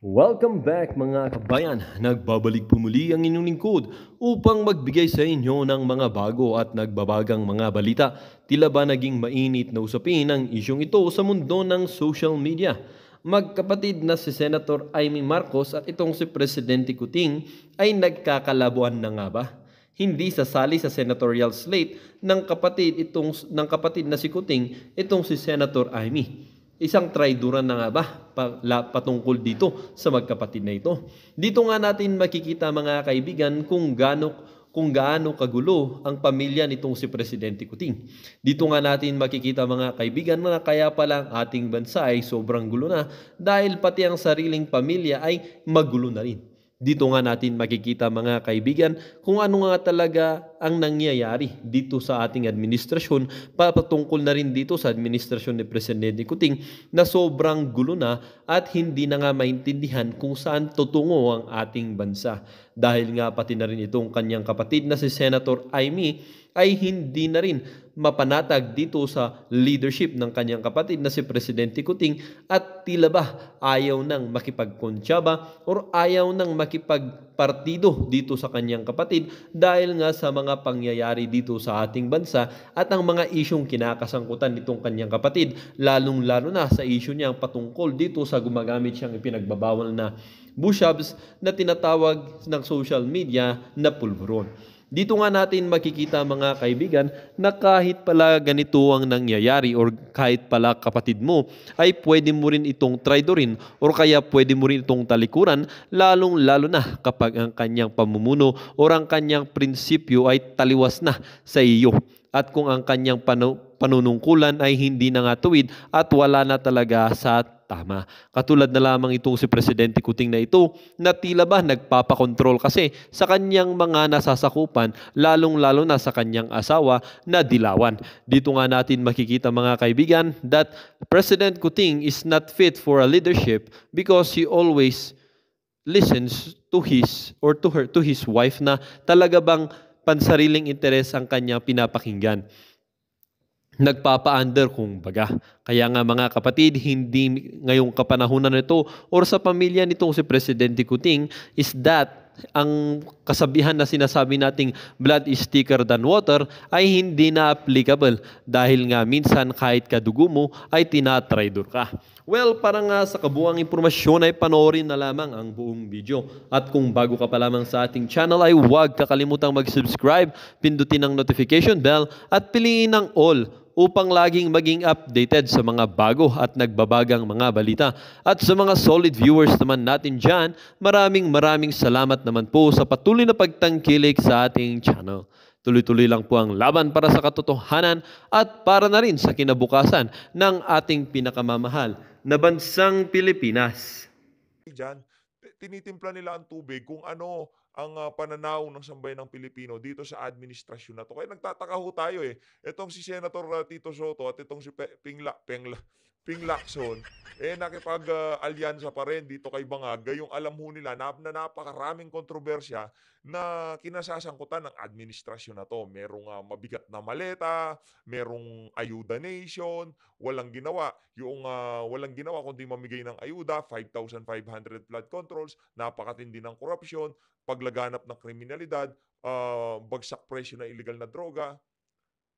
Welcome back mga kabayan! Nagbabalik po muli ang inyong lingkod upang magbigay sa inyo ng mga bago at nagbabagang mga balita. Tila ba naging mainit na usapin ang isyong ito sa mundo ng social media? Magkapatid na si Senator Amy Marcos at itong si Presidente Kuting ay nagkakalabuan na nga ba? Hindi sasali sa senatorial slate ng kapatid itong ng kapatid na si Kuting itong si Senator Amy. Isang triduran na nga ba patungkol dito sa magkapatid na ito? Dito nga natin makikita mga kaibigan kung gaano kung gaano kagulo ang pamilya nitong si Presidente Kuting. Dito nga natin makikita mga kaibigan na kaya pala ang ating bansa ay sobrang gulo na dahil pati ang sariling pamilya ay magulo na rin. Dito nga natin makikita mga kaibigan kung ano nga talaga ang nangyayari dito sa ating administrasyon, papatungkol na rin dito sa administrasyon ni Presidente Kuting na sobrang gulo na at hindi na nga maintindihan kung saan tutungo ang ating bansa. Dahil nga pati na rin itong kanyang kapatid na si Senator Aimee ay hindi na rin mapanatag dito sa leadership ng kanyang kapatid na si Presidente Kuting at tila ba ayaw nang makipagkonsyaba or ayaw nang makipag partido dito sa kanyang kapatid dahil nga sa mga pangyayari dito sa ating bansa at ang mga isyong kinakasangkutan nitong kanyang kapatid lalong-lalo na sa isyo niyang patungkol dito sa gumagamit siyang ipinagbabawal na bushabs na tinatawag ng social media na pulburon. Dito nga natin makikita mga kaibigan na kahit pala ganito ang nangyayari or kahit pala kapatid mo ay pwede mo rin itong traidorin or kaya pwede mo rin itong talikuran lalong lalo na kapag ang kanyang pamumuno or ang kanyang prinsipyo ay taliwas na sa iyo at kung ang kanyang panunungkulan ay hindi na nga tuwid at wala na talaga sa tama. Katulad na lamang itong si Presidente Kuting na ito na tila ba nagpapakontrol kasi sa kanyang mga nasasakupan lalong-lalo na sa kanyang asawa na dilawan. Dito nga natin makikita mga kaibigan that President Kuting is not fit for a leadership because he always listens to his or to her to his wife na talaga bang pansariling interes ang kanya pinapakinggan nagpapaandar kung baga. Kaya nga mga kapatid, hindi ngayong kapanahonan nito or sa pamilya nitong si Presidente Kuting is that ang kasabihan na sinasabi nating blood is thicker than water ay hindi na applicable dahil nga minsan kahit kadugo mo ay tinatraidor ka. Well, para nga sa kabuang impormasyon ay panoorin na lamang ang buong video. At kung bago ka pa lamang sa ating channel ay huwag kakalimutang mag-subscribe, pindutin ang notification bell at piliin ang all upang laging maging updated sa mga bago at nagbabagang mga balita. At sa mga solid viewers naman natin dyan, maraming maraming salamat naman po sa patuloy na pagtangkilik sa ating channel. Tuloy-tuloy lang po ang laban para sa katotohanan at para na rin sa kinabukasan ng ating pinakamamahal na bansang Pilipinas. John tinitimpla nila ang tubig kung ano ang uh, pananaw ng sambayan ng Pilipino dito sa administrasyon na to. Kaya nagtataka ho tayo eh. Itong si Senator ah, Tito Soto at itong si Pe- Pingla, Pengla, Ping Lacson, eh nakipag-alyansa pa rin dito kay Bangaga. Gayong alam ho nila na, na napakaraming kontrobersya na kinasasangkutan ng administrasyon na to. Merong uh, mabigat na maleta, merong ayuda nation, walang ginawa. Yung uh, walang ginawa kundi mamigay ng ayuda, 5,500 flood controls, napakatindi ng korupsyon, paglaganap ng kriminalidad, uh, bagsak presyo ng illegal na droga,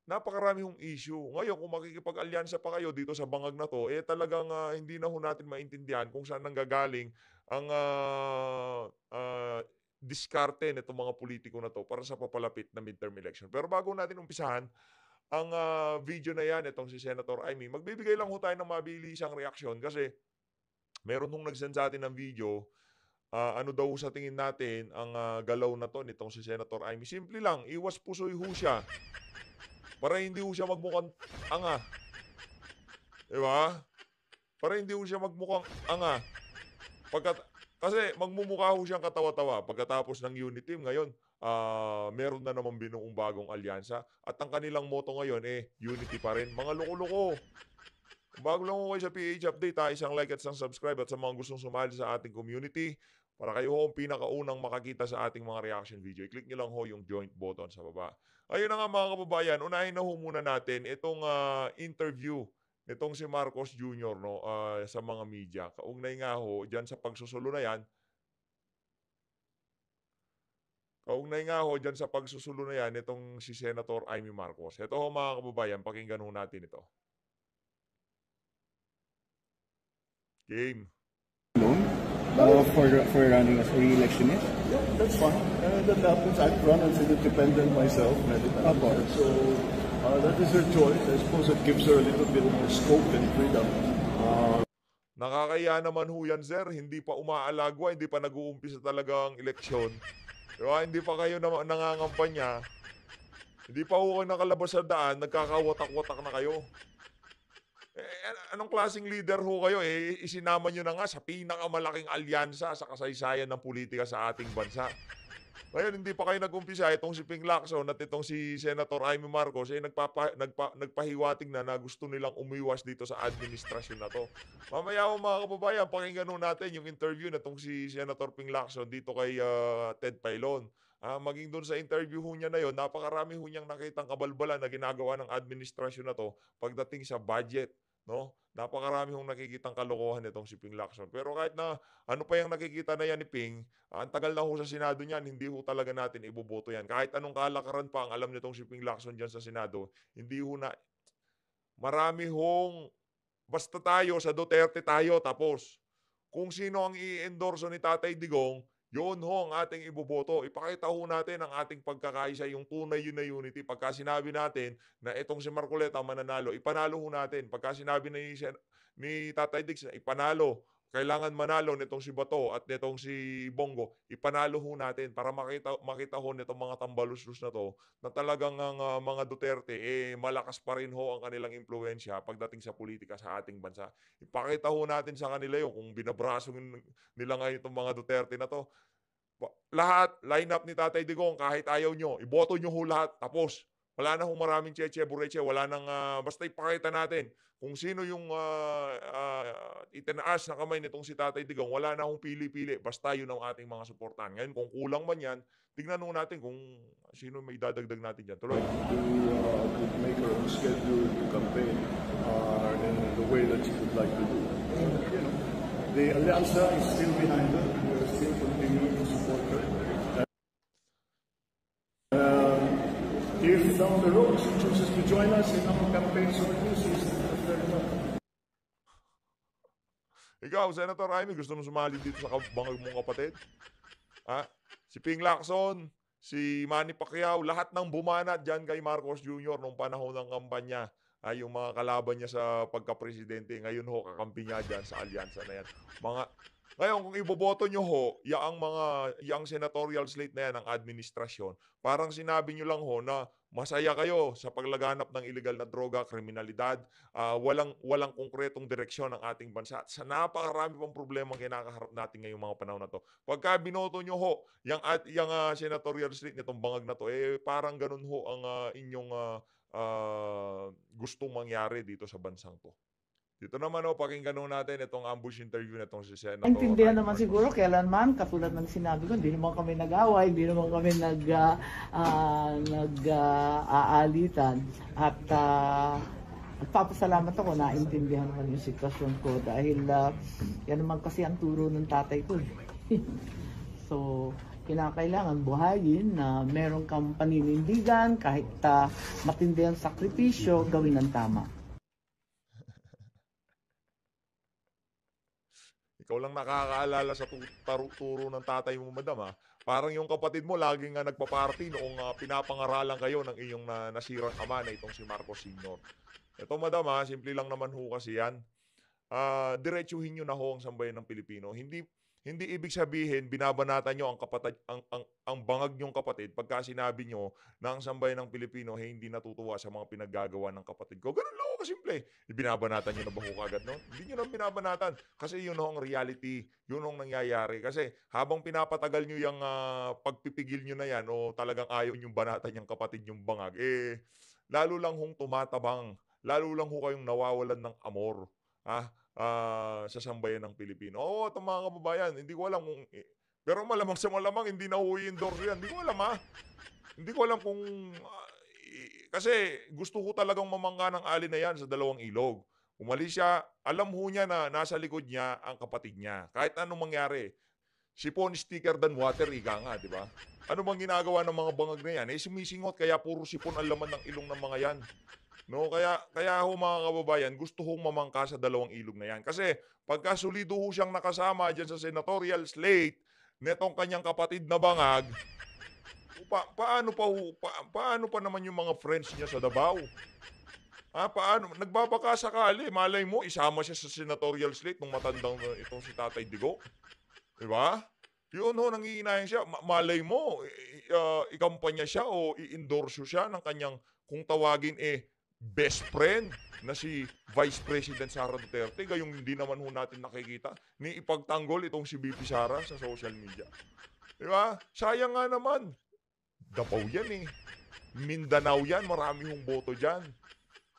napakarami hong issue. Ngayon, kung makikipag-alyansa pa kayo dito sa bangag na to, eh talagang uh, hindi na ho natin maintindihan kung saan nanggagaling ang uh, uh, diskarte nitong mga politiko na to para sa papalapit na midterm election. Pero bago natin umpisahan, ang uh, video na yan, itong si Senator Aimee, magbibigay lang ho tayo ng mabilisang reaksyon kasi meron nung nagsend sa atin ng video uh, ano daw sa tingin natin ang uh, galaw na to nitong si Senator Amy. Simple lang, iwas pusoy ho siya para hindi ho siya magmukhang anga. Di ba? Para hindi ho siya magmukhang anga. Pagkat, kasi magmumukha ho siyang katawa-tawa pagkatapos ng unit team ngayon. Uh, meron na naman binuong bagong alyansa at ang kanilang moto ngayon eh unity pa rin. Mga loko-loko. Bago lang ako kayo sa PH Update ha, ah, isang like at isang subscribe at sa mga gustong sumali sa ating community, para kayo ho ang pinakaunang makakita sa ating mga reaction video, i-click nyo lang ho yung joint button sa baba. Ayun na nga mga kababayan, unahin na ho muna natin itong uh, interview nitong si Marcos Jr. No, uh, sa mga media. Kaugnay nga ho, dyan sa pagsusulo na yan, Kaugnay nga ho dyan sa pagsusulo na yan itong si Senator Amy Marcos. Ito ho mga kababayan, pakinggan ho natin ito. Game uh, for for running as a re-election Yeah, that's fine. Uh, that happens. I've run as an independent myself many times. Ah, so uh, that is her choice. I suppose it gives her a little bit of scope and freedom. Uh, Nakakaya naman ho yan, sir. Hindi pa umaalagwa, hindi pa nag-uumpisa talaga ang eleksyon. diba? Hindi pa kayo na nangangampanya. Hindi pa ho kayo nakalabas sa daan, nagkakawatak-watak na kayo. Eh, anong klaseng leader ho kayo? Eh, isinama nyo na nga sa pinakamalaking alyansa sa kasaysayan ng politika sa ating bansa. Ngayon, hindi pa kayo nag-umpisa. Itong si Ping Lacson at itong si Senator Jaime Marcos, eh, nagpapa, nagpa, nagpahiwating na na gusto nilang umiwas dito sa administrasyon na to. Mamaya ho, mga kababayan, pakinggan natin yung interview na itong si Senator Ping Lacson dito kay uh, Ted Pailon. Uh, maging doon sa interview ho niya na yon, napakarami ho niyang nakitang kabalbala na ginagawa ng administrasyon na to pagdating sa budget. No? Napakarami hong nakikitang kalokohan nitong si Ping Lacson. Pero kahit na ano pa yung nakikita na yan ni Ping, ah, ang tagal na ho sa Senado niyan, hindi ho talaga natin iboboto yan. Kahit anong kalakaran pa ang alam nitong si Ping Lacson diyan sa Senado, hindi ho na... Marami hong... Basta tayo, sa Duterte tayo, tapos. Kung sino ang i-endorso ni Tatay Digong, yun ho ang ating iboboto. Ipakita ho natin ang ating pagkakaisa, yung tunay yun na unity. Pagka sinabi natin na itong si Marcoleta mananalo, ipanalo ho natin. Pagka sinabi na ni, ni Tatay Dix, ipanalo kailangan manalo nitong si Bato at nitong si Bongo. Ipanalo ho natin para makita, makita ho nitong mga tambaluslus na to na talagang ang uh, mga Duterte, eh, malakas pa rin ho ang kanilang impluensya pagdating sa politika sa ating bansa. Ipakita ho natin sa kanila yung kung binabraso nila ngayon itong mga Duterte na to. Lahat, line up ni Tatay Digong, kahit ayaw nyo, iboto nyo ho lahat, tapos. Wala na hong maraming cheche, bureche, wala nang, uh, basta ipakita natin kung sino yung uh, uh, itinaas na kamay nitong si Tatay Digong, wala na hong pili-pili, basta yun ang ating mga suportahan. Ngayon, kung kulang man yan, tignan nung natin kung sino may dadagdag natin dyan. Tuloy. To, uh, to make a schedule to campaign uh, in the way that you would like to do. You know, the Alianza is still behind us. and down the road she chooses to join us in our campaign so reduces Ikaw, Senator Amy, gusto mo sumali dito sa bangag mong kapatid? Ha? Si Ping Lacson, si Manny Pacquiao, lahat ng bumana dyan kay Marcos Jr. nung panahon ng kampanya ay yung mga kalaban niya sa pagka-presidente. Ngayon ho, kakampi niya dyan sa alyansa na yan. Mga, ngayon, kung iboboto niyo ho, yaang mga, yaang senatorial slate na yan ng administrasyon, parang sinabi niyo lang ho na masaya kayo sa paglaganap ng ilegal na droga, kriminalidad, uh, walang walang konkretong direksyon ang ating bansa. Sa napakarami pang problema kinakaharap natin ngayong mga panahon na to. Pagka binoto nyo ho, yang at yang uh, ah, senatorial slate nitong bangag na to, eh parang ganun ho ang uh, inyong uh, uh, gustong mangyari dito sa bansang to. Dito naman o, oh, pakinggan o natin itong ambush interview na itong si Senator. Intindihan naman siguro kailanman, katulad ng sinabi ko, hindi naman kami nag-away, hindi naman kami nag, uh, ah, uh, ah, nag-aalitan. Ah, uh, At uh, nagpapasalamat ako, intindihan naman yung sitwasyon ko dahil uh, yan naman kasi ang turo ng tatay ko. Eh. so, kinakailangan buhayin na meron kang paninindigan kahit uh, matindi ang sakripisyo, gawin ng tama. Ikaw lang nakakaalala sa tu- turo ng tatay mo, madam, ha? Parang yung kapatid mo, laging nga nagpa-party noong uh, pinapangaralan kayo ng iyong na ah, nasirang ama na itong si Marcos Senior. Ito, madam, ha? Simple lang naman ho kasi yan. Uh, diretsuhin nyo na ho ang sambayan ng Pilipino. Hindi hindi ibig sabihin, binabanatan niyo ang, kapatid, ang, ang, ang bangag nyong kapatid pagka sinabi nyo na ang sambayan ng Pilipino hey, eh, hindi natutuwa sa mga pinaggagawa ng kapatid ko. Ganun lang ako simple. Binabanatan niyo na ba ko kagad, no? Hindi niyo na binabanatan. Kasi yun ang reality. Yun ang nangyayari. Kasi habang pinapatagal niyo yung uh, pagpipigil niyo na yan o talagang ayaw nyo banatan yung kapatid nyong bangag, eh, lalo lang hong tumatabang. Lalo lang ho kayong nawawalan ng amor. Ah, uh, sa sambayan ng Pilipino. Oo, itong mga kababayan, hindi ko alam kung... Eh, pero malamang sa malamang, hindi na huwi indoor yan. Hindi ko alam ha. Ah. Hindi ko alam kung... Uh, kasi gusto ko talagang mamangka ng ali na yan sa dalawang ilog. Umalis siya, alam ho niya na nasa likod niya ang kapatid niya. Kahit anong mangyari, sipon, sticker, than water, ika nga, di ba? Ano bang ginagawa ng mga bangag na yan? Eh, sumisingot, kaya puro sipon ang laman ng ilong ng mga yan. No, kaya kaya ho mga kababayan, gusto hong mamangka sa dalawang ilog na 'yan. Kasi pagka solido ho siyang nakasama diyan sa senatorial slate netong kanyang kapatid na bangag, pa, paano pa, ho, pa paano pa naman yung mga friends niya sa Davao? Ah, paano? Nagbabaka sakali, malay mo, isama siya sa senatorial slate nung matandang uh, itong si Tatay Digo. Di ba? Yun ho, nangiinahin siya. malay mo, uh, ikampanya siya o i-endorse siya ng kanyang, kung tawagin eh, best friend na si Vice President Sara Duterte. Gayong hindi naman ho natin nakikita ni ipagtanggol itong si BP Sara sa social media. Di ba? Sayang nga naman. Dapaw yan eh. Mindanao yan. Marami hong boto dyan.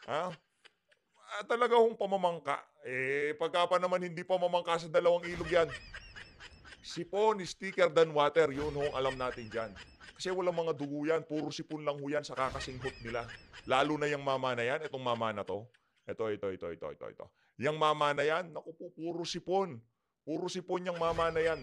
Ha? Ah, talaga hong pamamangka. Eh, pagka pa naman hindi pamamangka sa dalawang ilog yan. Sipon, sticker than water. Yun hong alam natin dyan. Kasi walang mga dugo yan. Puro sipon lang ho yan sa kakasinghot nila. Lalo na yung mama na yan. Itong mama na to. Ito, ito, ito, ito, ito, ito. Yang mama na yan, naku po, puro sipon. Puro sipon yung mama na yan.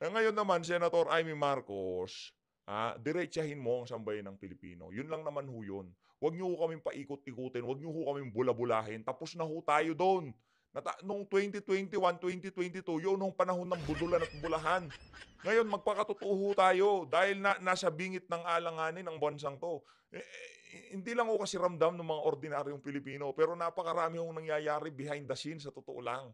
Eh, ngayon naman, Senator Amy Marcos, ah, diretsahin mo ang sambayan ng Pilipino. Yun lang naman ho yun. Huwag niyo ho kaming paikot-ikutin. Huwag niyo ho kaming bulabulahin. Tapos na ho tayo doon. Nata- nung 2021, 2022, yun nung panahon ng budulan at bulahan. Ngayon, magpakatotoo tayo dahil na, nasa bingit ng alanganin ang bansang to. Eh, eh, hindi lang ako kasi ramdam ng mga ordinaryong Pilipino, pero napakarami yung nangyayari behind the scenes sa totoo lang.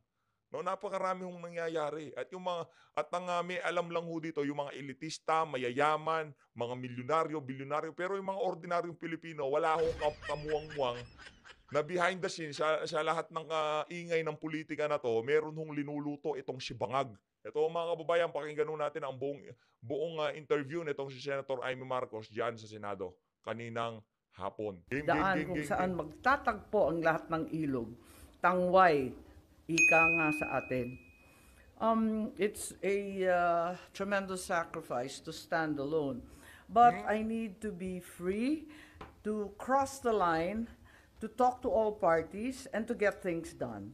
No, napakarami hong nangyayari. At yung mga at ang uh, may alam lang ho dito yung mga elitista, mayayaman, mga milyonaryo, bilyonaryo, pero yung mga ordinaryong Pilipino, wala hong kamuwang-muwang na behind the scenes sa, sa lahat ng uh, ingay ng politika na to, meron hong linuluto itong si Bangag. Ito mga kababayan, pakinggan natin ang buong, buong uh, interview nitong si Senator Amy Marcos diyan sa Senado kaninang hapon. Game, Daan game, game, kung game, saan game. magtatagpo ang lahat ng ilog, tangway, ika nga sa atin. Um, it's a uh, tremendous sacrifice to stand alone. But I need to be free to cross the line, to talk to all parties, and to get things done.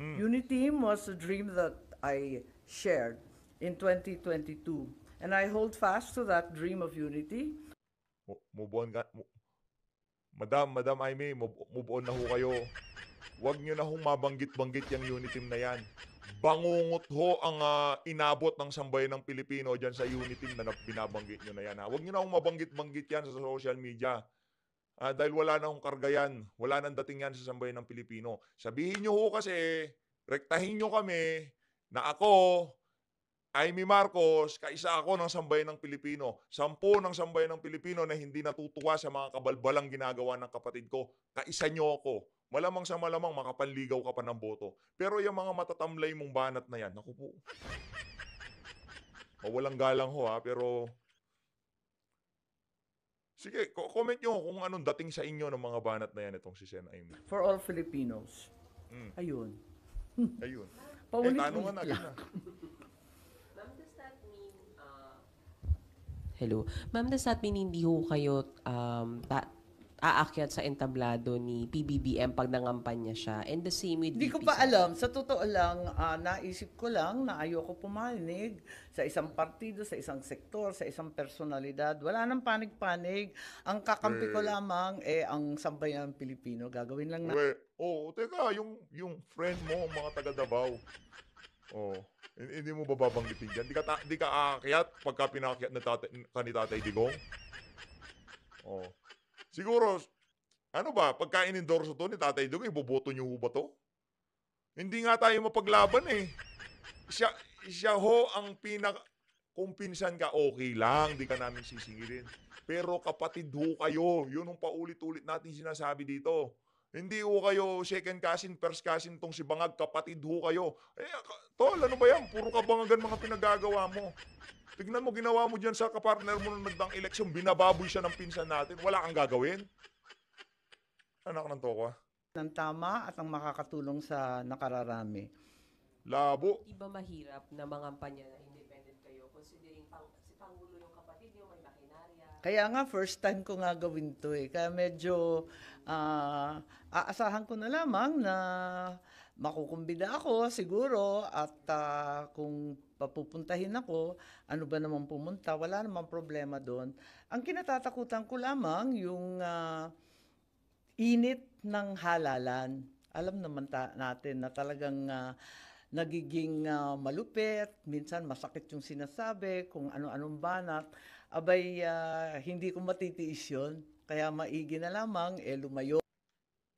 Mm. Uniteam was a dream that I shared in 2022. And I hold fast to that dream of unity. Move on Madam, Madam Aimee, move, move on na ho kayo. Huwag nyo na hong mabanggit-banggit yung team na yan. Bangungot ho ang uh, inabot ng sambayan ng Pilipino dyan sa unit team na binabanggit nyo na yan. Ha? Huwag nyo na hong mabanggit-banggit yan sa social media. Uh, dahil wala na hong karga Wala nang dating yan sa sambayan ng Pilipino. Sabihin nyo ho kasi, rektahin nyo kami na ako, Amy Marcos, kaisa ako ng sambayan ng Pilipino. Sampo ng sambayan ng Pilipino na hindi natutuwa sa mga kabalbalang ginagawa ng kapatid ko. Kaisa nyo ako. Malamang sa malamang makapanligaw ka pa ng boto. Pero yung mga matatamlay mong banat na yan, naku po. Mawalang galang ho ha, pero... Sige, comment nyo kung anong dating sa inyo ng mga banat na yan itong si Sen Amy. For all Filipinos. Mm. Ayun. Ayun. Paulit eh, tanong na, na. Hello. Ma'am, does that mean hindi ho kayo um, ta- aakyat sa entablado ni PBBM pag nangampanya siya? And the same with Hindi ko pa alam. Sa totoo lang, uh, naisip ko lang na ayoko pumanig sa isang partido, sa isang sektor, sa isang personalidad. Wala nang panig-panig. Ang kakampi eh, ko lamang, eh, ang sambayan Pilipino. Gagawin lang na. Eh, oh, teka, yung, yung friend mo, mga taga Davao. Oh, hindi mo bababanggitin babanggitin Di ka, ta- di ka aakyat pagka pinakyat na tatay, ka ni Tatay Digong? Oh. Siguro, ano ba, pagka inendorso to ni Tatay Digong, iboboto niyo ba to? Hindi nga tayo mapaglaban eh. Siya, siya ho ang pinak... Kung pinsan ka, okay lang, di ka namin sisingilin. Pero kapatid ho kayo. Yun ang paulit-ulit natin sinasabi dito. Hindi ho kayo second cousin, first cousin tong si Bangag, kapatid ho kayo. Eh, tol, ano ba yan? Puro ka bangagan mga pinagagawa mo. Tignan mo, ginawa mo dyan sa kapartner mo nung nagdang eleksyon, binababoy siya ng pinsan natin. Wala kang gagawin. Anak ng toko, Nang ah. tama at ang makakatulong sa nakararami. Labo. Iba mahirap na mangampanya Kaya nga, first time ko nga gawin to eh. Kaya medyo uh, aasahan ko na lamang na makukumbida ako siguro at uh, kung papupuntahin ako, ano ba naman pumunta, wala namang problema doon. Ang kinatatakutan ko lamang yung uh, init ng halalan. Alam naman ta- natin na talagang uh, nagiging uh, malupit, minsan masakit yung sinasabi, kung ano-anong banat abay ah, hindi ko matitiis yun. Kaya maigi na lamang, eh lumayo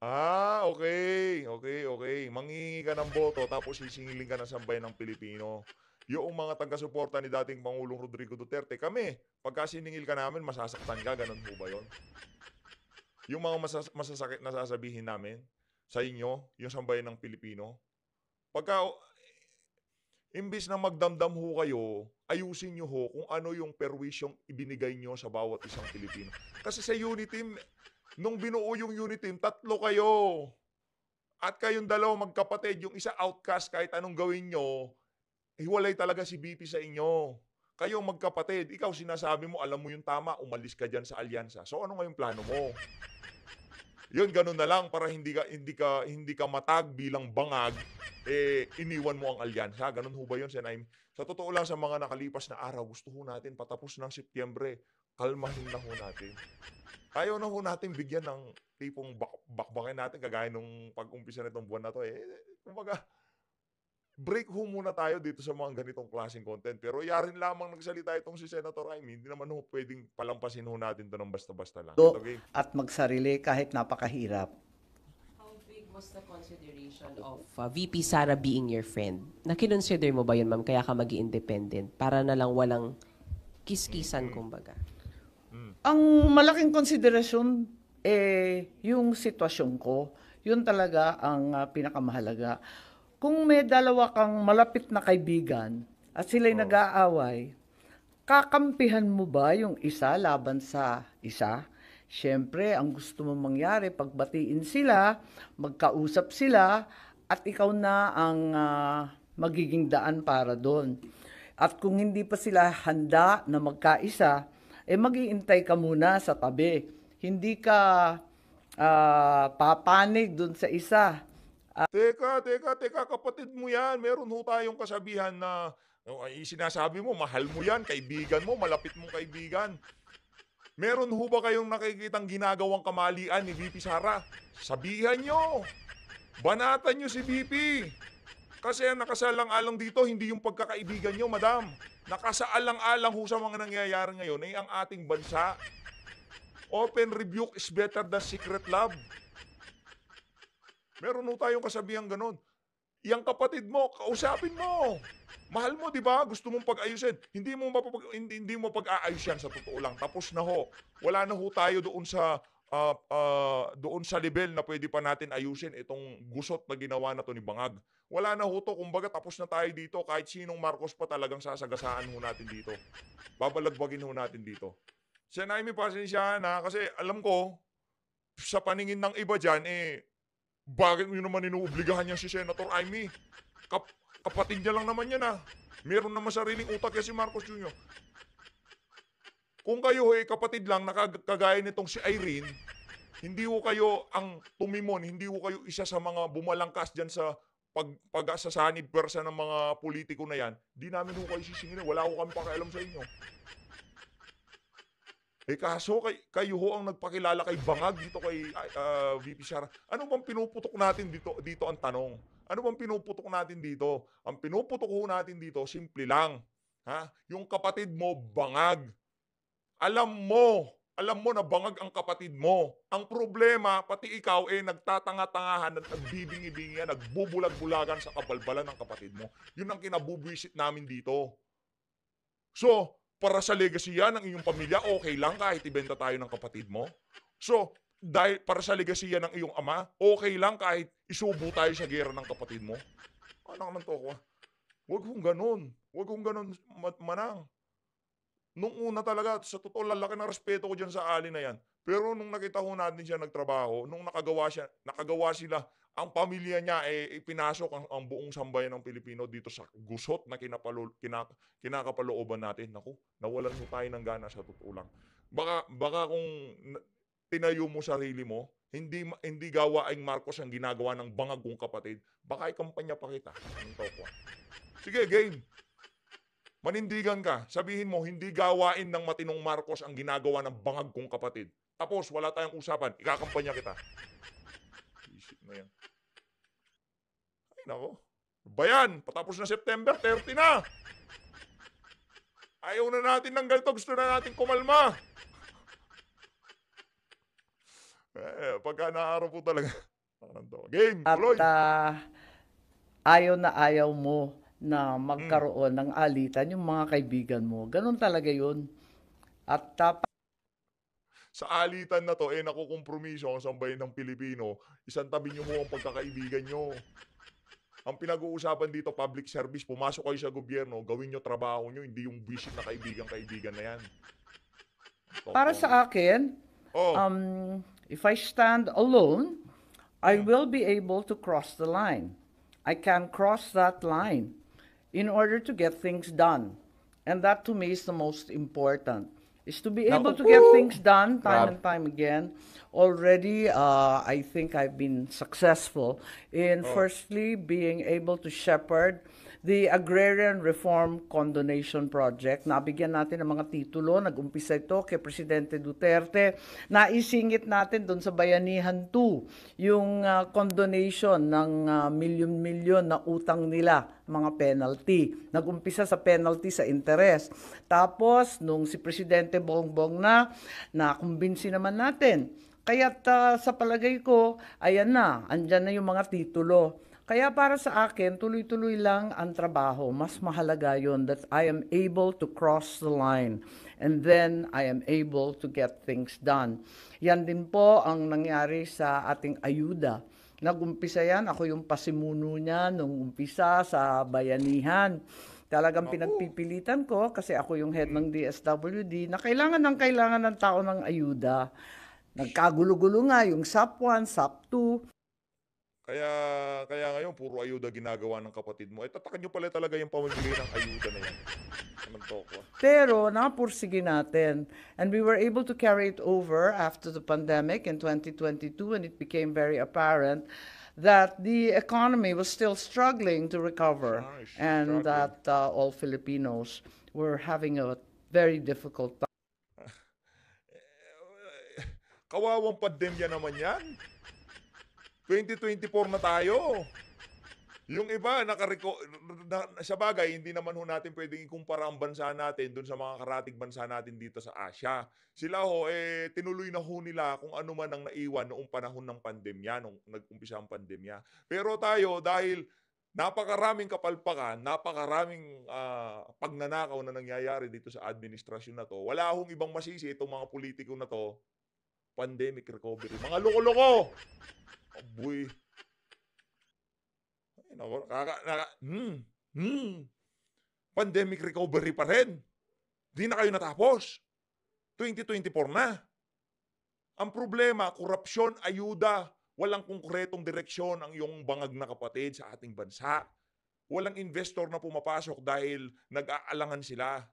Ah, okay. Okay, okay. Mangingi ka ng boto tapos sisingiling ka ng sambayan ng Pilipino. Yung mga taga-suporta ni dating Pangulong Rodrigo Duterte, kami, pagka siningil ka namin, masasaktan ka. Ganun po ba yun? Yung mga masas- masasakit na sasabihin namin sa inyo, yung sambayan ng Pilipino, pagka Imbis na magdamdam ho kayo, ayusin nyo ho kung ano yung perwisyong ibinigay nyo sa bawat isang Pilipino. Kasi sa unit team, nung binuo yung unit team, tatlo kayo. At kayong dalawa magkapatid, yung isa outcast kahit anong gawin nyo, hiwalay talaga si BP sa inyo. Kayong magkapatid, ikaw sinasabi mo, alam mo yung tama, umalis ka dyan sa alyansa. So ano nga yung plano mo? Yun, ganun na lang para hindi ka, hindi ka, hindi ka matag bilang bangag, eh, iniwan mo ang alyansa. Ganun ho ba yun, Sen Aimee? Sa totoo lang sa mga nakalipas na araw, gusto ho natin patapos ng Setyembre, kalmahin na ho natin. Ayaw na ho natin bigyan ng tipong bak- bakbakin natin kagaya nung pag-umpisa nitong buwan na to. Eh, kumbaga, break ho muna tayo dito sa mga ganitong klaseng content. Pero yarin lamang nagsalita itong si Senator Aimee. Hindi naman ho pwedeng palampasin ho natin ito ng basta-basta lang. Ito, okay? At magsarili kahit napakahirap. How big was the consideration of uh, VP Sara being your friend? Nakinonsider mo ba yun, ma'am? Kaya ka mag independent para na lang walang kiskisan, mm-hmm. kumbaga. Mm. Ang malaking consideration eh, yung sitwasyon ko. Yun talaga ang uh, pinakamahalaga kung may dalawa kang malapit na kaibigan at sila'y oh. nag-aaway, kakampihan mo ba yung isa laban sa isa? Siyempre, ang gusto mo mangyari, pagbatiin sila, magkausap sila, at ikaw na ang uh, magiging daan para doon. At kung hindi pa sila handa na magkaisa, eh mag-iintay ka muna sa tabi. Hindi ka uh, papanig doon sa isa Uh, teka, teka, teka, kapatid mo yan. Meron ho tayong kasabihan na no, oh, ay, sinasabi mo, mahal mo yan, kaibigan mo, malapit mong kaibigan. Meron ho ba kayong nakikitang ginagawang kamalian ni VP Sara? Sabihan nyo! Banatan nyo si VP! Kasi ang nakasalang-alang dito, hindi yung pagkakaibigan nyo, madam. Nakasaalang-alang ho sa mga nangyayari ngayon ay ang ating bansa. Open rebuke is better than secret love. Meron ho tayong kasabihan ganun. Yang kapatid mo, kausapin mo. Mahal mo, di ba? Gusto mong pag-ayusin. Hindi mo mapapag hindi, hindi mo pag-aayos yan sa totoo lang. Tapos na ho. Wala na ho tayo doon sa uh, uh, doon sa level na pwede pa natin ayusin itong gusot na ginawa na to ni Bangag. Wala na ho to. Kumbaga tapos na tayo dito. Kahit sinong Marcos pa talagang sasagasaan ho natin dito. Babalagbagin ho natin dito. Siya na, pasensya na kasi alam ko, sa paningin ng iba dyan, eh, bakit mo naman inuobligahan niya si Senator Amy? Kap kapatid niya lang naman yan ah. Meron naman sariling utak yan si Marcos Jr. Kung kayo ay eh, kapatid lang, nakagaya nitong si Irene, hindi ho kayo ang tumimon, hindi ho kayo isa sa mga bumalangkas dyan sa pag pag persa ng mga politiko na yan, di namin ho kayo sisingin. Wala ho kami pakialam sa inyo. Eh kaso kay, kayo ho ang nagpakilala kay Bangag dito kay uh, ah, VP Sara. Ano bang pinuputok natin dito dito ang tanong? Ano bang pinuputok natin dito? Ang pinuputok ho natin dito simple lang. Ha? Yung kapatid mo Bangag. Alam mo, alam mo na bangag ang kapatid mo. Ang problema, pati ikaw eh nagtatanga-tangahan, at nagbibingi-bingihan, nagbubulag-bulagan sa kabalbalan ng kapatid mo. Yun ang kinabubwisit namin dito. So, para sa legacy yan ng iyong pamilya, okay lang kahit ibenta tayo ng kapatid mo. So, dahil para sa legacy yan ng iyong ama, okay lang kahit isubo tayo sa gera ng kapatid mo. Ano naman to ako? Huwag kong ganun. Huwag kong ganun manang. Nung una talaga, sa totoo, lalaki ng respeto ko dyan sa Ali na yan. Pero nung nakita ho natin siya nagtrabaho, nung nakagawa siya, nakagawa sila ang pamilya niya eh, ipinasok ang, ang buong sambayan ng Pilipino dito sa gusot na kinapalo, kinak, kinakapalooban natin. Naku, nawalan mo tayo ng gana sa totoo Baka, baka kung tinayo mo sarili mo, hindi hindi gawa gawaing Marcos ang ginagawa ng bangag kong kapatid, baka ikampanya pa kita. Sige, game. Manindigan ka. Sabihin mo, hindi gawain ng matinong Marcos ang ginagawa ng bangag kong kapatid. Tapos, wala tayong usapan. Ikakampanya kita. Isip na yan. Nako. Bayan, patapos na September, 30 na. Ayaw na natin ng ganito, gusto na natin kumalma. Eh, pagka naaraw po talaga. Game, At tuloy. uh, ayaw na ayaw mo na hmm. magkaroon mm. ng alitan yung mga kaibigan mo. Ganun talaga yun. At tap uh, sa alitan na to, eh, nakukompromiso ang sambayan ng Pilipino. Isang tabi nyo mo ang pagkakaibigan nyo. Ang pinag-uusapan dito, public service, pumasok kayo sa gobyerno, gawin nyo trabaho nyo, hindi yung visit na kaibigan-kaibigan na yan. Totoo. Para sa akin, oh. um, if I stand alone, I will be able to cross the line. I can cross that line in order to get things done. And that to me is the most important is to be able to get things done time and time again. Already, uh, I think I've been successful in oh. firstly being able to shepherd the Agrarian Reform Condonation Project. Nabigyan natin ng mga titulo. Nag-umpisa ito kay Presidente Duterte. Naisingit natin doon sa Bayanihan 2 yung uh, condonation ng uh, milyon-milyon na utang nila, mga penalty. Nag-umpisa sa penalty sa interest. Tapos, nung si Presidente Bongbong na, nakumbinsi naman natin. Kaya uh, ah, sa palagay ko, ayan na, andyan na yung mga titulo kaya para sa akin, tuloy-tuloy lang ang trabaho. Mas mahalaga yon that I am able to cross the line and then I am able to get things done. Yan din po ang nangyari sa ating ayuda. Nagumpisa yan, ako yung pasimuno niya nung umpisa sa bayanihan. Talagang pinagpipilitan ko kasi ako yung head ng DSWD na kailangan ng kailangan ng tao ng ayuda. Nagkagulo-gulo nga yung SAP 1, SAP 2, kaya, kaya ngayon, puro ayuda ginagawa ng kapatid mo. Eh, tatakan niyo pala talaga yung pamamigay ng ayuda na yan. yun. Pero napursige natin. And we were able to carry it over after the pandemic in 2022 when it became very apparent that the economy was still struggling to recover ah, and struggling. that uh, all Filipinos were having a very difficult time. Eh, eh, kawawang pandemya naman yan. 2024 na tayo. Yung iba, naka na, sa bagay, hindi naman ho natin pwedeng ikumpara ang bansa natin dun sa mga karatig bansa natin dito sa Asia. Sila ho, eh, tinuloy na ho nila kung ano man ang naiwan noong panahon ng pandemya, nung nag-umpisa ang pandemya. Pero tayo, dahil napakaraming kapalpakan, napakaraming uh, pagnanakaw na nangyayari dito sa administrasyon na to, wala hong ibang masisi itong mga politiko na to, pandemic recovery. Mga loko-loko! Boy. Ay, nako, nakaka, naka, hmm, mm. Pandemic recovery pa rin. Di na kayo natapos. 2024 na. Ang problema, korupsyon, ayuda, walang konkretong direksyon ang iyong bangag na kapatid sa ating bansa. Walang investor na pumapasok dahil nag-aalangan sila.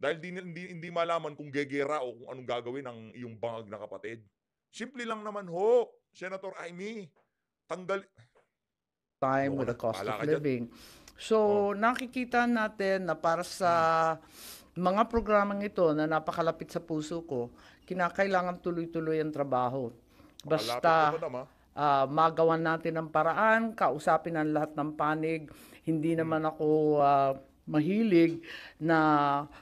Dahil hindi, hindi malaman kung gegera o kung anong gagawin ng iyong bangag na kapatid. Simple lang naman ho. Senator Amy, tanggal... Time with the cost of living. So, oh. nakikita natin na para sa mga programang ito na napakalapit sa puso ko, kinakailangan tuloy-tuloy ang trabaho. Basta uh, ah. ah, magawan natin ang paraan, kausapin ang lahat ng panig. Hindi hmm. naman ako uh, mahilig na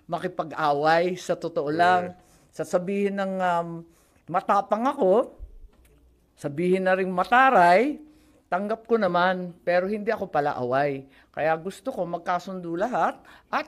makipag-away sa totoo lang. Sasabihin ng um, matapang ako, Sabihin na rin mataray, tanggap ko naman, pero hindi ako pala away. Kaya gusto ko magkasundo lahat at...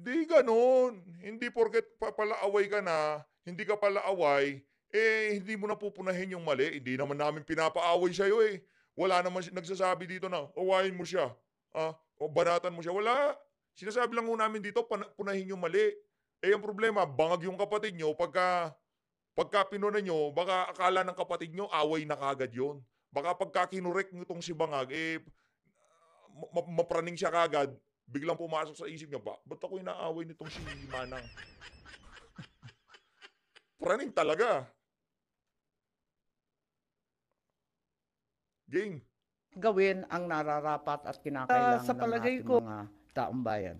Hindi ganun. Hindi porket pa pala away ka na, hindi ka pala away, eh hindi mo na pupunahin yung mali. Hindi naman namin pinapaaway sa'yo eh. Wala naman nagsasabi dito na, awayin mo siya. Ah, o banatan mo siya. Wala. Sinasabi lang ho namin dito, punahin yung mali. Eh, ang problema, bangag yung kapatid nyo pagka Pagka pinunan nyo, baka akala ng kapatid nyo, away na kagad yon. Baka pagka kinurek nyo itong si Bangag, eh, mapraning siya kagad, biglang pumasok sa isip niya, ba, ba't ako inaaway nitong si Manang? praning talaga. Game. Gawin ang nararapat at kinakailangan uh, sa palagay ng ating ko, mga taong bayan.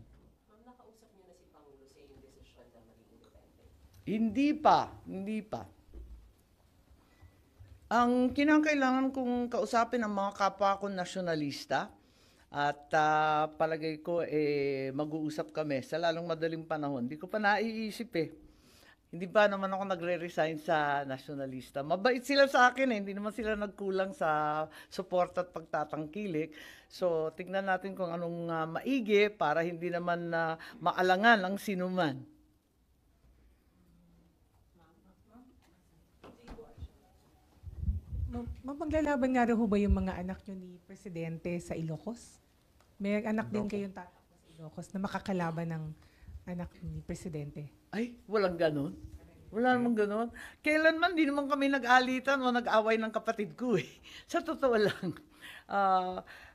Hindi pa, hindi pa. Ang kinakailangan kong kausapin ang mga kapwa kong nasyonalista at uh, palagay ko eh, mag-uusap kami sa lalong madaling panahon. Hindi ko pa naiisip eh. Hindi pa naman ako nagre-resign sa nasyonalista. Mabait sila sa akin eh. Hindi naman sila nagkulang sa support at pagtatangkilik. So, tignan natin kung anong uh, maigi para hindi naman uh, maalangan ang sinuman. Mapaglalaban nga raw ba yung mga anak nyo ni Presidente sa Ilocos? May anak din kayong tatapos sa Ilocos na makakalaban ng anak ni Presidente. Ay, walang ganon. Wala namang ganon. Kailanman, di naman kami nag-alitan o nag-away ng kapatid ko eh. Sa totoo lang. Ah, ah,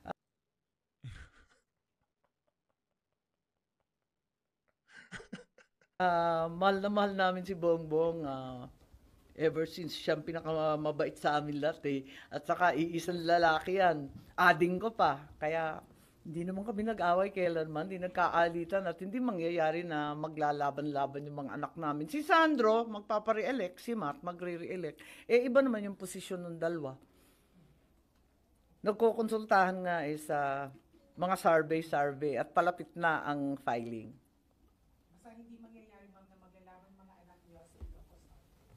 ah, mahal na mahal namin si Bongbong. ah Ever since siya pinakamabait sa amin lahat eh. At saka iisang lalaki yan. Ading ko pa. Kaya hindi naman kami nag-away kailanman, hindi nagkaalitan at hindi mangyayari na maglalaban-laban yung mga anak namin. Si Sandro, magpapare-elect, si Matt, magre-re-elect. Eh, iba naman yung posisyon ng dalawa. Nagkukonsultahan nga eh sa mga survey-survey at palapit na ang filing.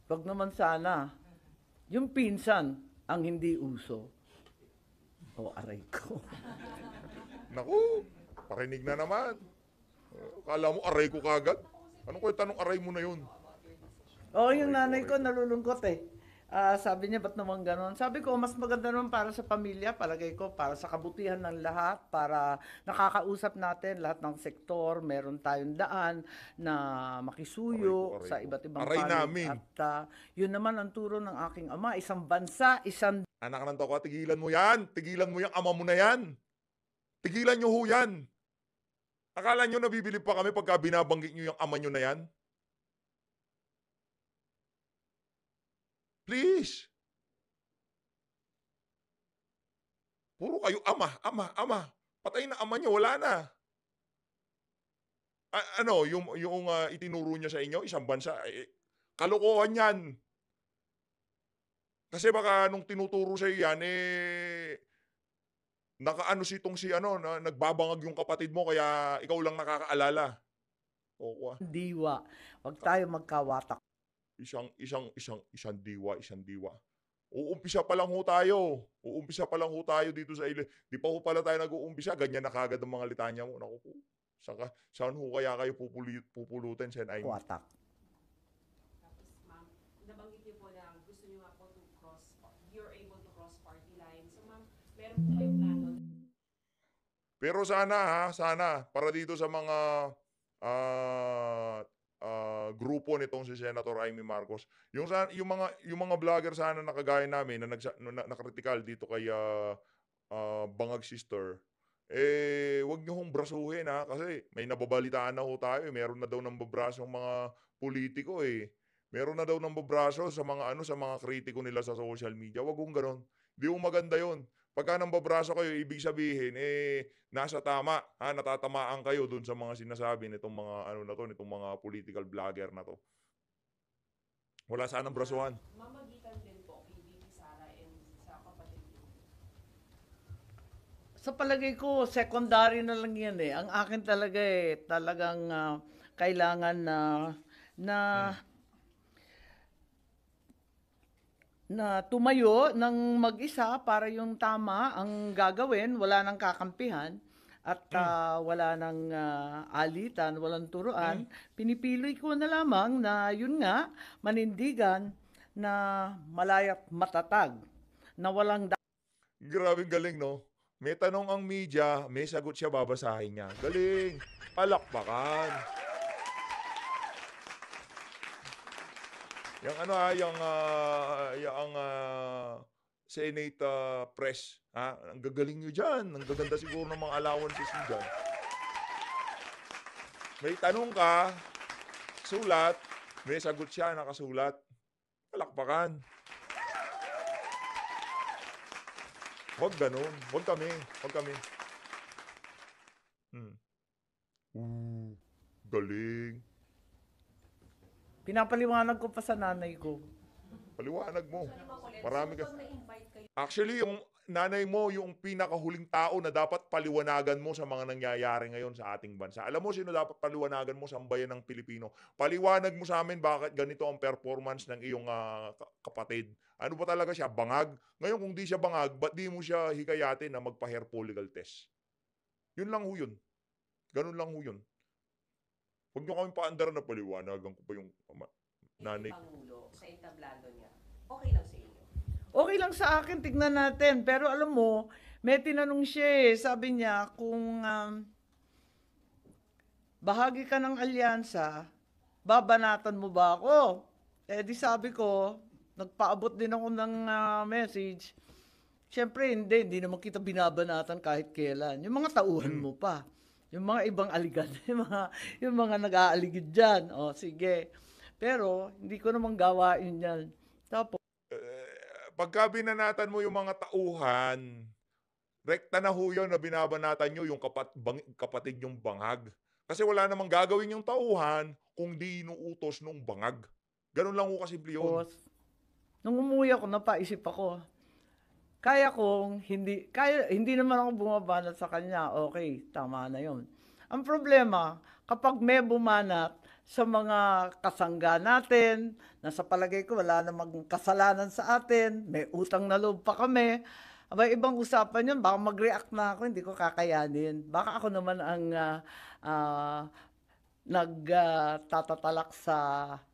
Wag naman sana. Yung pinsan ang hindi uso. O, aray ko. Naku, parinig na naman. Kala mo aray ko kagad. Ano ko tanong aray mo na yun? Oo, oh, yung nanay ko nalulungkot eh. Uh, sabi niya, ba't naman ganon? Sabi ko, mas maganda naman para sa pamilya, palagay ko, para sa kabutihan ng lahat, para nakakausap natin lahat ng sektor, meron tayong daan na makisuyo aray, aray. sa iba't ibang aray panig. namin. At uh, yun naman ang turo ng aking ama, isang bansa, isang... Anak ng toko, tigilan mo yan! Tigilan mo yung ama mo na yan! Tigilan nyo ho yan! Akala nyo nabibili pa kami pagka binabanggit nyo yung ama nyo na yan? Please. Puro kayo ama, ama, ama. Patay na ama niyo, wala na. A- ano, yung, yung uh, itinuro niya sa inyo, isang bansa, eh, eh kalokohan yan. Kasi baka nung tinuturo sa iyo yan, eh, nakaano si tong si ano, na, nagbabangag yung kapatid mo, kaya ikaw lang nakakaalala. Oo. Ah. Diwa. Huwag tayo magkawatak isang, isang, isang, isang diwa, isang diwa. Uumpisa pa lang ho tayo. Uumpisa pa lang ho tayo dito sa ilan. Di pa ho pala tayo nag-uumpisa. Ganyan na kagad ang mga litanya mo. Naku po. Saka, saan ho kaya kayo pupuli, pupulutin, Sen Aimee? Watak. Tapos, ma'am, nabanggit niyo po na gusto niyo nga po to cross, you're able to cross party line. So, ma'am, meron po kayong plano? Pero sana ha, sana, para dito sa mga uh, uh, grupo nitong si Senator Amy Marcos. Yung sa, yung mga yung mga vlogger sana na kagaya namin na, nagsa, na nakritikal dito kay uh, uh, Bangag Sister, eh wag niyo hong brasuhin ha kasi may nababalitaan na ho tayo, eh. meron na daw nang babrasong mga politiko eh. Meron na daw nang babraso sa mga ano sa mga kritiko nila sa social media. Wag hong ganoon. Hindi maganda 'yon. Pagka nang babraso kayo, ibig sabihin, eh, nasa tama. Ha? Natatamaan kayo dun sa mga sinasabi nitong mga, ano na to, nitong mga political vlogger na to. Wala sanang brasuhan. Ah, Mamagitan din po kay Bibi Sara and sa kapatid Sa palagay ko, secondary na lang yan eh. Ang akin talaga eh, talagang uh, kailangan na, na hmm na tumayo ng mag-isa para yung tama ang gagawin, wala nang kakampihan at mm. uh, wala nang uh, alitan, walang turuan. Mm. Pinipili ko na lamang na yun nga, manindigan na malayat matatag, na walang da- Grabe galing no. May tanong ang media, may sagot siya babasahin niya. Galing. Palakpakan. Yung ano ha, ah, yung, uh, yung uh, Senate uh, Press, ha? Ang gagaling niyo diyan. Ang gaganda siguro ng mga allowances nyo diyan. May tanong ka, sulat, may sagot siya, nakasulat. Palakpakan. Huwag ganun. Huwag kami. Huwag kami. Hmm. Ooh, galing. Pinapaliwanag ko pa sa nanay ko. Paliwanag mo. Marami ka. Actually, yung nanay mo, yung pinakahuling tao na dapat paliwanagan mo sa mga nangyayari ngayon sa ating bansa. Alam mo sino dapat paliwanagan mo sa bayan ng Pilipino? Paliwanag mo sa amin bakit ganito ang performance ng iyong uh, kapatid. Ano ba talaga siya? Bangag? Ngayon kung di siya bangag, ba't di mo siya hikayatin na magpa-hair follicle test? Yun lang ho yun. Ganun lang ho yun. Huwag niyo kami paandaran na paliwanagan ko pa yung ama, nanay. Pangulo sa entablado niya, okay lang sa inyo. Okay lang sa akin, tignan natin. Pero alam mo, may tinanong siya eh. Sabi niya, kung um, bahagi ka ng alyansa, babanatan mo ba ako? Eh di sabi ko, nagpaabot din ako ng uh, message. Siyempre, hindi. Hindi naman kita binabanatan kahit kailan. Yung mga tauhan hmm. mo pa. Yung mga ibang aligad, yung mga, yung mga nag-aaligid dyan. O, sige. Pero, hindi ko namang gawain yan. Tapos, uh, pagka binanatan mo yung mga tauhan, rekta na ho yun na binabanatan nyo yung kapat, bang, kapatid yung banghag. Kasi wala namang gagawin yung tauhan kung di inuutos nung bangag. Ganun lang ho kasimple yun. Nung umuwi ako, napaisip ako, kaya kong hindi kaya hindi naman ako bumabanat sa kanya. Okay, tama na 'yon. Ang problema, kapag may bumanat sa mga kasangga natin, na sa palagay ko wala namang kasalanan sa atin, may utang na loob pa kami, Aba, ibang usapan 'yon, baka mag-react na ako, hindi ko kakayanin. Baka ako naman ang uh, uh, nagtatatalak uh, sa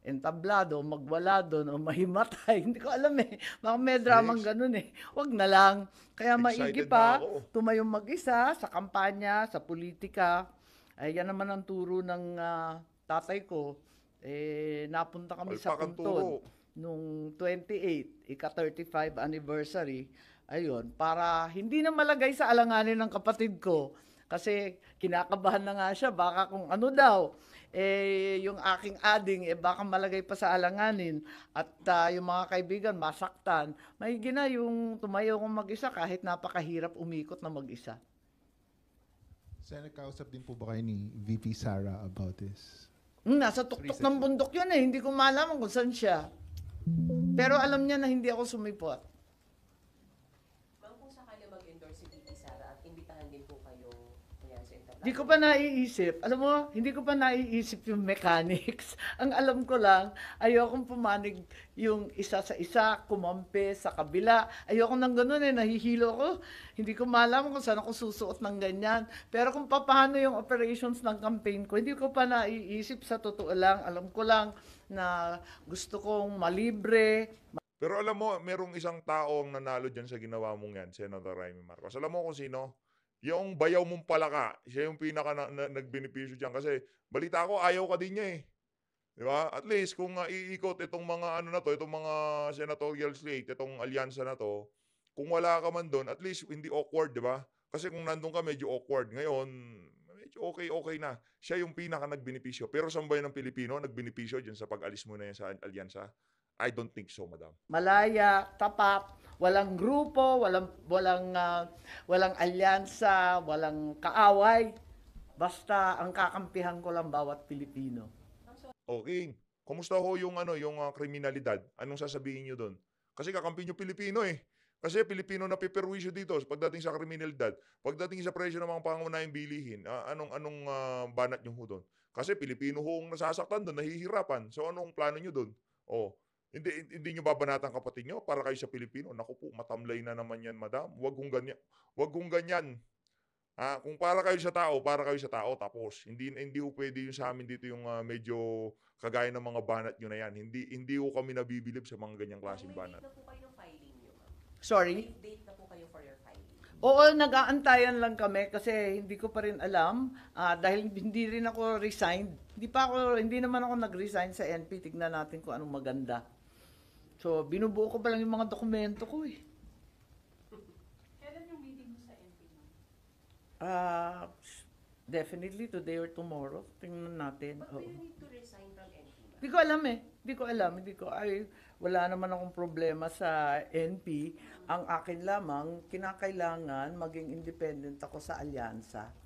entablado, magwala doon o mahimatay. Hindi ko alam eh. Baka may dramang yes. ganun eh. Huwag na lang. Kaya maigi pa, tumayong mag-isa sa kampanya, sa politika. Ay, eh, yan naman ang turo ng uh, tatay ko. Eh, napunta kami Alpa sa Kuntod nung 28, ika-35 anniversary. Ayun, para hindi na malagay sa alanganin ng kapatid ko kasi kinakabahan na nga siya, baka kung ano daw, eh, yung aking ading, eh, baka malagay pa sa alanganin at uh, yung mga kaibigan masaktan. May gina yung tumayo kong mag-isa kahit napakahirap umikot na mag-isa. Sana kausap din po ba kayo ni VP Sara about this? Hmm, nasa tuktok ng bundok yun eh. Hindi ko malaman kung saan siya. Pero alam niya na hindi ako sumipot. Hindi ko pa naiisip. Alam mo, hindi ko pa naiisip yung mechanics. Ang alam ko lang, ayokong pumanig yung isa sa isa, kumampi sa kabila. Ayoko nang ganun eh, nahihilo ko. Hindi ko malam kung saan ako susuot ng ganyan. Pero kung paano yung operations ng campaign ko, hindi ko pa naiisip sa totoo lang. Alam ko lang na gusto kong malibre, pero alam mo, merong isang taong nanalo dyan sa ginawa mong yan, Senator Raimi Marcos. Alam mo kung sino? Yung bayaw mong palaka, siya yung pinaka na, na, nagbenepisyo diyan kasi balita ko ayaw ka din niya eh. 'Di ba? At least kung uh, iikot itong mga ano na to, itong mga senatorial slate, itong alyansa na to, kung wala ka man doon, at least hindi awkward, 'di ba? Kasi kung nandoon ka medyo awkward. Ngayon, medyo okay okay na. Siya yung pinaka nagbenepisyo. Pero sa ng Pilipino, nagbenepisyo diyan sa pag-alis mo na yan sa alyansa. I don't think so, madam. Malaya, tapat, walang grupo, walang walang uh, walang alyansa, walang kaaway. Basta ang kakampihan ko lang bawat Pilipino. Okay. Kumusta ho yung ano, yung uh, kriminalidad? Anong sasabihin niyo doon? Kasi kakampi niyo Pilipino eh. Kasi Pilipino na piperwisyo dito pagdating sa kriminalidad, pagdating sa presyo ng mga pangunahing bilihin, uh, anong anong uh, banat niyo ho doon? Kasi Pilipino ho ang nasasaktan doon, nahihirapan. So anong plano niyo doon? Oh, hindi, hindi nyo babanatan kapatid nyo para kayo sa Pilipino. Naku po, matamlay na naman yan, madam. Huwag kong ganyan. Huwag kong ganyan. Ah, kung para kayo sa tao, para kayo sa tao, tapos. Hindi hindi ho pwede yung sa amin dito yung uh, medyo kagaya ng mga banat nyo na yan. Hindi hindi ho kami nabibilib sa mga ganyang klaseng banat. May date na po kayo ng filing nyo, ma'am. Sorry? May date na po kayo for your filing. Oo, nag-aantayan lang kami kasi hindi ko pa rin alam uh, dahil hindi rin ako resigned. Hindi pa ako hindi naman ako nag-resign sa NP. Tignan natin kung anong maganda. So, binubuo ko pa lang yung mga dokumento ko eh. Kailan yung meeting mo sa MP? Ah, definitely today or tomorrow. Tingnan natin. But do you need to resign from MP ba? Hindi ko alam eh. Hindi ko alam. Hindi ko, ay, wala naman akong problema sa NP. Ang akin lamang, kinakailangan maging independent ako sa alyansa.